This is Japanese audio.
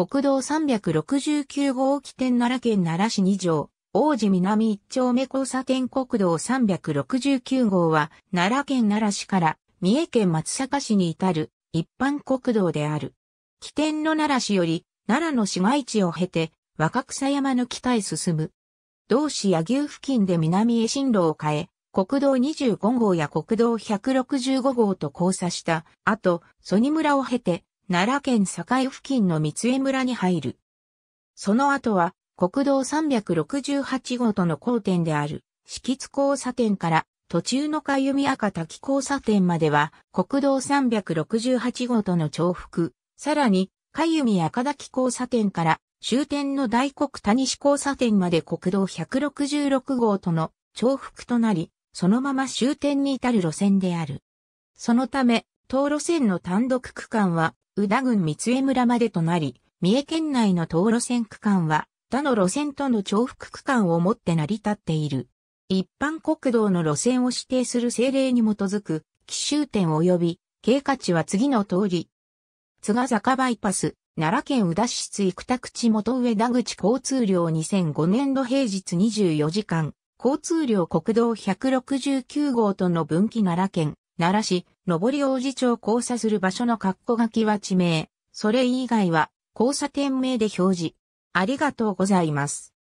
国道369号起点奈良県奈良市2条、王子南一丁目交差点国道369号は、奈良県奈良市から三重県松阪市に至る一般国道である。起点の奈良市より、奈良の市街地を経て、若草山の北へ進む。同市野牛付近で南へ進路を変え、国道25号や国道165号と交差した後、曽爾村を経て、奈良県境付近の三江村に入る。その後は、国道368号との交点である、敷津交差点から途中のかゆみ赤滝交差点までは、国道368号との重複、さらに、かゆみ赤滝交差点から終点の大黒谷市交差点まで国道166号との重複となり、そのまま終点に至る路線である。そのため、東路線の単独区間は、宇田郡三江村までとなり、三重県内の東路線区間は、他の路線との重複区間をもって成り立っている。一般国道の路線を指定する政令に基づく、奇襲点及び、経過値は次の通り。津賀坂バイパス、奈良県宇田市津生田口元上田口交通量2005年度平日24時間、交通量国道169号との分岐奈良県、奈良市、上り王子町交差する場所の括弧書きは地名、それ以外は交差点名で表示。ありがとうございます。